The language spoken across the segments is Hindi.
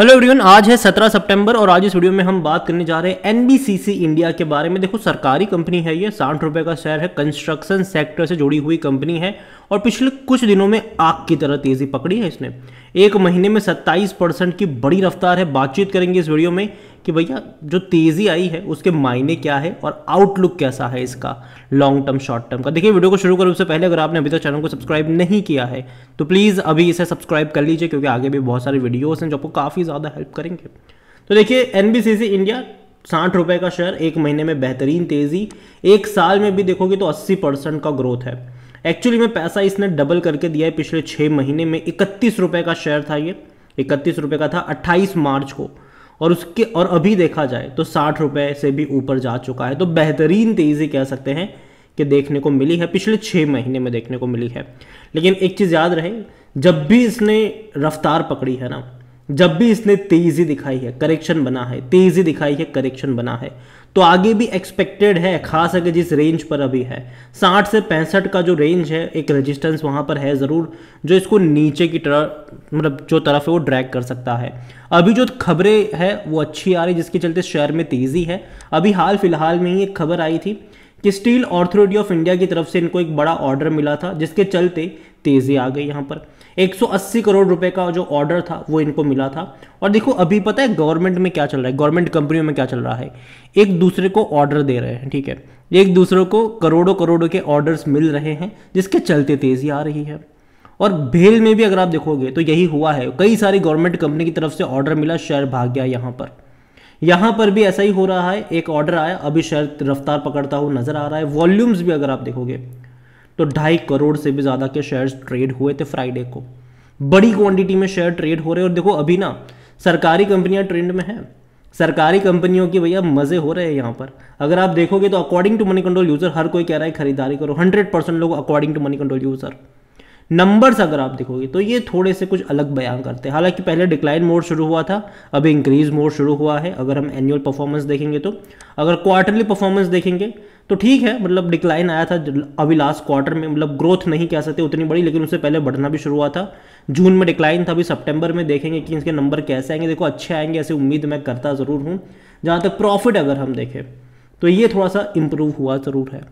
हेलो एवरीवन आज है 17 सितंबर और आज इस वीडियो में हम बात करने जा रहे हैं एनबीसीसी इंडिया के बारे में देखो सरकारी कंपनी है ये साठ रुपए का शेयर है कंस्ट्रक्शन सेक्टर से जुड़ी हुई कंपनी है और पिछले कुछ दिनों में आग की तरह तेजी पकड़ी है इसने एक महीने में 27 परसेंट की बड़ी रफ्तार है बातचीत करेंगे इस वीडियो में कि भैया जो तेज़ी आई है उसके मायने क्या है और आउटलुक कैसा है इसका लॉन्ग टर्म शॉर्ट टर्म का देखिए वीडियो को शुरू करने से पहले अगर आपने अभी तक चैनल को सब्सक्राइब नहीं किया है तो प्लीज़ अभी इसे सब्सक्राइब कर लीजिए क्योंकि आगे भी बहुत सारे वीडियोज़ हैं जो आपको काफ़ी ज़्यादा हेल्प करेंगे तो देखिए एन इंडिया साठ रुपये का शेयर एक महीने में बेहतरीन तेज़ी एक साल में भी देखोगे तो अस्सी परसेंट का ग्रोथ है एक्चुअली में पैसा इसने डबल करके दिया है पिछले छः महीने में इकतीस रुपये का शेयर था ये इकतीस रुपये का था अट्ठाईस मार्च को और उसके और अभी देखा जाए तो साठ रुपये से भी ऊपर जा चुका है तो बेहतरीन तेज़ी कह सकते हैं कि देखने को मिली है पिछले छः महीने में देखने को मिली है लेकिन एक चीज़ याद रहे जब भी इसने रफ्तार पकड़ी है ना जब भी इसने तेज़ी दिखाई है करेक्शन बना है तेज़ी दिखाई है करेक्शन बना है तो आगे भी एक्सपेक्टेड है खास अगर जिस रेंज पर अभी है साठ से पैंसठ का जो रेंज है एक रेजिस्टेंस वहां पर है ज़रूर जो इसको नीचे की तरफ मतलब जो तरफ है वो ड्रैग कर सकता है अभी जो खबरें है वो अच्छी आ रही जिसके चलते शेयर में तेज़ी है अभी हाल फिलहाल में ही एक खबर आई थी कि स्टील ऑथोरिटी ऑफ इंडिया की तरफ से इनको एक बड़ा ऑर्डर मिला था जिसके चलते तेज़ी आ गई यहाँ पर 180 करोड़ रुपए का जो ऑर्डर था वो इनको मिला था और देखो अभी पता है गवर्नमेंट में क्या चल रहा है गवर्नमेंट कंपनियों में क्या चल रहा है एक दूसरे को ऑर्डर दे रहे हैं ठीक है एक दूसरे को करोड़ों करोड़ों के ऑर्डर्स मिल रहे हैं जिसके चलते तेजी आ रही है और भेल में भी अगर आप देखोगे तो यही हुआ है कई सारी गवर्नमेंट कंपनी की तरफ से ऑर्डर मिला शेयर भाग गया यहाँ पर यहाँ पर भी ऐसा ही हो रहा है एक ऑर्डर आया अभी शेयर रफ्तार पकड़ता हुआ नजर आ रहा है वॉल्यूम्स भी अगर आप देखोगे तो ढाई करोड़ से भी ज़्यादा के शेयर्स ट्रेड हुए थे फ्राइडे को बड़ी क्वांटिटी में शेयर ट्रेड हो रहे और देखो अभी ना सरकारी कंपनियां ट्रेंड में हैं सरकारी कंपनियों के भैया मज़े हो रहे हैं यहाँ पर अगर आप देखोगे तो according to money control user हर कोई कह रहा है खरीदारी करो 100 परसेंट लोग according to money control user numbers अगर आप देखोगे तो ये थोड़े से कुछ अलग बयान करते हैं हालांकि पहले डिक्लाइन मोड शुरू हुआ था अब इंक्रीज मोड शुरू हुआ है अगर हम एनुअल परफॉर्मेंस देखेंगे तो अगर क्वार्टरली परफॉर्मेंस देखेंगे तो ठीक है मतलब डिक्लाइन आया था अभी लास्ट क्वार्टर में मतलब ग्रोथ नहीं कह सकते उतनी बड़ी लेकिन उससे पहले बढ़ना भी शुरू हुआ था जून में डिक्लाइन था अभी सितंबर में देखेंगे कि इसके नंबर कैसे आएंगे देखो अच्छे आएंगे ऐसी उम्मीद मैं करता ज़रूर हूँ जहाँ तक प्रॉफिट अगर हम देखें तो ये थोड़ा सा इम्प्रूव हुआ ज़रूर है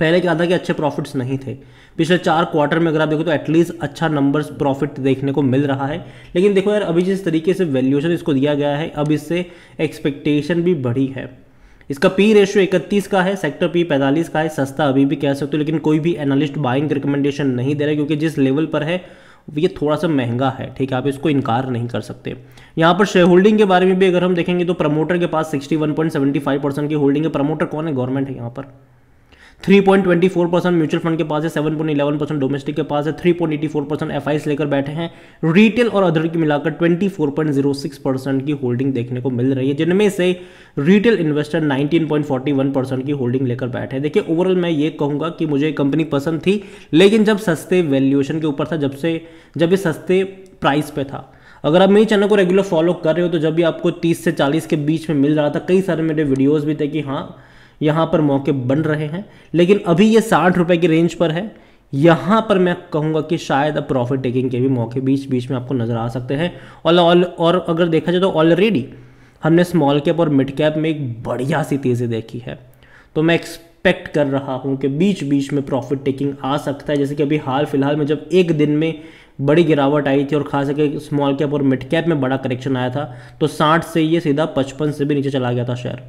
पहले क्या था कि अच्छे प्रॉफिट्स नहीं थे पिछले चार क्वार्टर में अगर आप देखो तो एटलीस्ट अच्छा नंबर्स प्रॉफिट देखने को मिल रहा है लेकिन देखो यार अभी जिस तरीके से वैल्यूएशन इसको दिया गया है अब इससे एक्सपेक्टेशन भी बढ़ी है इसका पी रेशियो 31 का है सेक्टर पी 45 का है सस्ता अभी भी कह सकते हो लेकिन कोई भी एनालिस्ट बाइंग रिकमेंडेशन नहीं दे रहा क्योंकि जिस लेवल पर है ये थोड़ा सा महंगा है ठीक है आप इसको इनकार नहीं कर सकते यहाँ पर शेयर होल्डिंग के बारे में भी अगर हम देखेंगे तो प्रमोटर के पास 61.75 परसेंट की होल्डिंग है प्रमोटर कौन है गवर्नमेंट है यहाँ पर three point twenty four percent mutual fund के पास है seven point eleven percent domestic के पास है three point eighty four percent F लेकर बैठे हैं रिटेल और अदर की मिलाकर twenty four point zero six percent की होल्डिंग देखने को मिल रही है जिनमें से retail investor nineteen point forty one percent की होल्डिंग लेकर बैठे हैं देखिए ओवरऑल मैं ये कहूँगा कि मुझे कंपनी पसंद थी लेकिन जब सस्ते वैल्यूएशन के ऊपर था जब से जब ये सस्ते प्राइस पे था अगर आप मेरे चैनल को रेगुलर फॉलो कर रहे हो तो जब भी आपको 30 से 40 के बीच में मिल रहा था कई सारे मेरे वीडियोस भी थे कि हाँ यहाँ पर मौके बन रहे हैं लेकिन अभी ये साठ रुपये की रेंज पर है यहाँ पर मैं कहूँगा कि शायद अब प्रॉफिट टेकिंग के भी मौके बीच बीच में आपको नज़र आ सकते हैं और और, और अगर देखा जाए तो ऑलरेडी हमने स्मॉल कैप और मिड कैप में एक बढ़िया सी तेज़ी देखी है तो मैं एक्सपेक्ट कर रहा हूँ कि बीच बीच में प्रॉफिट टेकिंग आ सकता है जैसे कि अभी हाल फिलहाल में जब एक दिन में बड़ी गिरावट आई थी और खास करके स्मॉल कैप और मिड कैप में बड़ा करेक्शन आया था तो साठ से ये सीधा पचपन से भी नीचे चला गया था शेयर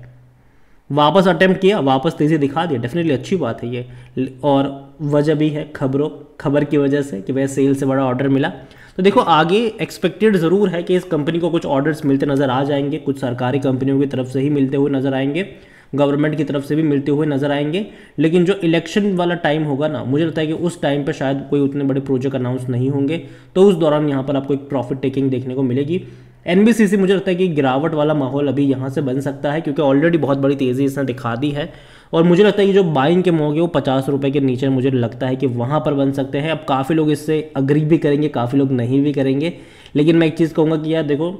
वापस अटैम्प्ट किया वापस तेज़ी दिखा दिया डेफिनेटली अच्छी बात है ये और वजह भी है खबरों खबर की वजह से कि वह सेल से बड़ा ऑर्डर मिला तो देखो आगे एक्सपेक्टेड ज़रूर है कि इस कंपनी को कुछ ऑर्डर्स मिलते नज़र आ जाएंगे कुछ सरकारी कंपनियों की तरफ से ही मिलते हुए नज़र आएंगे गवर्नमेंट की तरफ से भी मिलते हुए नज़र आएंगे लेकिन जो इलेक्शन वाला टाइम होगा ना मुझे लगता है कि उस टाइम पर शायद कोई उतने बड़े प्रोजेक्ट अनाउंस नहीं होंगे तो उस दौरान यहाँ पर आपको एक प्रॉफिट टेकिंग देखने को मिलेगी एनबीसीसी मुझे लगता है कि गिरावट वाला माहौल अभी यहाँ से बन सकता है क्योंकि ऑलरेडी बहुत बड़ी तेज़ी इसने दिखा दी है और मुझे लगता है कि जो बाइंग के मौके वो पचास रुपये के नीचे मुझे लगता है कि वहाँ पर बन सकते हैं अब काफ़ी लोग इससे अग्री भी करेंगे काफ़ी लोग नहीं भी करेंगे लेकिन मैं एक चीज़ कहूँगा कि यार देखो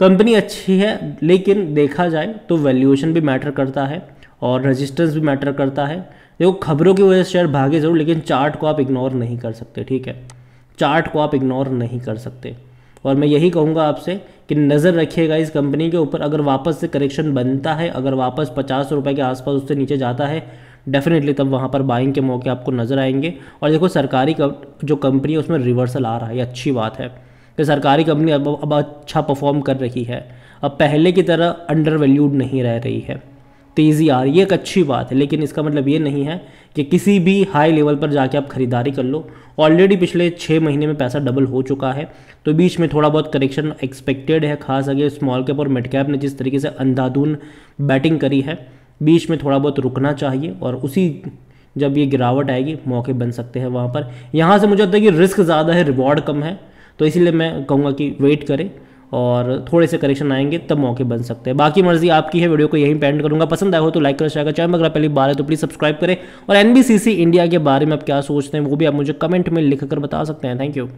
कंपनी अच्छी है लेकिन देखा जाए तो वैल्यूएशन भी मैटर करता है और रजिस्टेंस भी मैटर करता है देखो खबरों की वजह से शेयर भागे ज़रूर लेकिन चार्ट को आप इग्नोर नहीं कर सकते ठीक है चार्ट को आप इग्नोर नहीं कर सकते और मैं यही कहूँगा आपसे कि नज़र रखिएगा इस कंपनी के ऊपर अगर वापस से करेक्शन बनता है अगर वापस पचास रुपये के आसपास उससे नीचे जाता है डेफिनेटली तब वहाँ पर बाइंग के मौके आपको नज़र आएंगे और देखो सरकारी जो कंपनी है उसमें रिवर्सल आ रहा है अच्छी बात है कि सरकारी कंपनी अब अब अच्छा परफॉर्म कर रही है अब पहले की तरह अंडर वैल्यूड नहीं रह रही है तेज़ी आ रही है एक अच्छी बात है लेकिन इसका मतलब ये नहीं है कि किसी भी हाई लेवल पर जाके आप खरीदारी कर लो ऑलरेडी पिछले छः महीने में पैसा डबल हो चुका है तो बीच में थोड़ा बहुत करेक्शन एक्सपेक्टेड है खास अगर स्मॉल कैप और मिड कैप ने जिस तरीके से अंधाधुन बैटिंग करी है बीच में थोड़ा बहुत रुकना चाहिए और उसी जब ये गिरावट आएगी मौके बन सकते हैं वहाँ पर यहाँ से मुझे लगता है कि रिस्क ज़्यादा है रिवॉर्ड कम है तो इसीलिए मैं कहूँगा कि वेट करें और थोड़े से करेक्शन आएंगे तब मौके बन सकते हैं बाकी मर्जी आपकी है वीडियो को यहीं पेंट करूँगा पसंद आया हो तो लाइक कर शेयर चैनल अगर पहली बार है तो प्लीज़ सब्सक्राइब करें और एनबीसीसी इंडिया के बारे में आप क्या सोचते हैं वो भी आप मुझे कमेंट में लिख कर बता सकते हैं थैंक यू